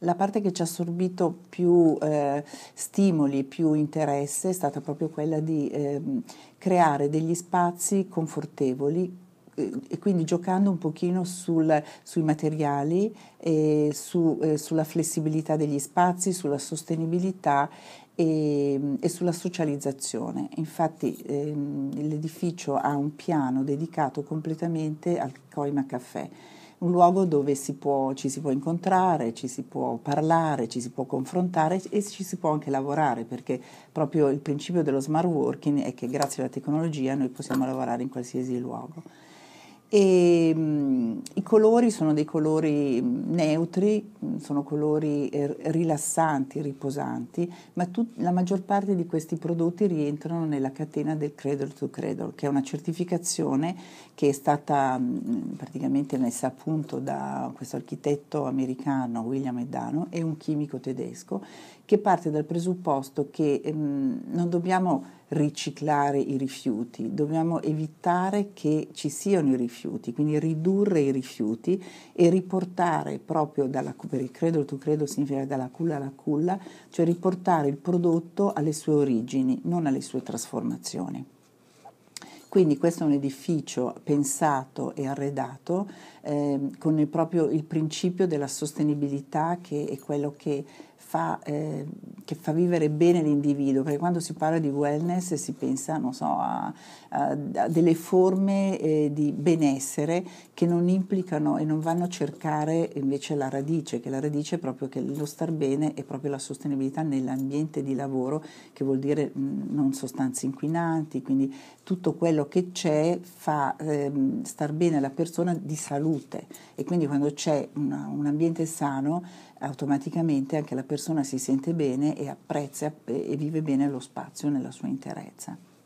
la parte che ci ha assorbito più eh, stimoli, più interesse è stata proprio quella di eh, creare degli spazi confortevoli eh, e quindi giocando un pochino sul, sui materiali, su, eh, sulla flessibilità degli spazi, sulla sostenibilità e, mm, e, sulla socializzazione. Infatti ehm, l'edificio ha un piano dedicato completamente al Coima Caffè un luogo dove si può, ci si può incontrare, ci si può parlare, ci si può confrontare e ci si può anche lavorare, perché proprio il principio dello smart working è che grazie alla tecnologia noi possiamo lavorare in qualsiasi luogo. E, mh, mm, I colori sono dei colori mm, neutri, mm, sono colori eh, rilassanti, riposanti, ma tut- la maggior parte di questi prodotti rientrano nella catena del Cradle to Cradle, che è una certificazione che è stata mh, praticamente messa a punto da questo architetto americano William Eddano e un chimico tedesco, che parte dal presupposto che mh, non dobbiamo riciclare i rifiuti, dobbiamo evitare che ci siano i rifiuti rifiuti, quindi ridurre i rifiuti e riportare proprio dalla, per il credo tu credo significa dalla culla alla culla, cioè riportare il prodotto alle sue origini, non alle sue trasformazioni. Quindi questo è un edificio pensato e arredato eh, con il proprio il principio della sostenibilità che è quello che fa eh, che fa vivere bene l'individuo, perché quando si parla di wellness si pensa, so, a, a, a, delle forme eh, di benessere che non implicano e non vanno a cercare invece la radice, che la radice è proprio che lo star bene è proprio la sostenibilità nell'ambiente di lavoro, che vuol dire mh, mm, non sostanze inquinanti, quindi tutto quello che c'è fa ehm, star bene la persona di salute e quindi quando c'è una, un ambiente sano automaticamente anche la persona si sente bene e apprezza e vive bene lo spazio nella sua interezza.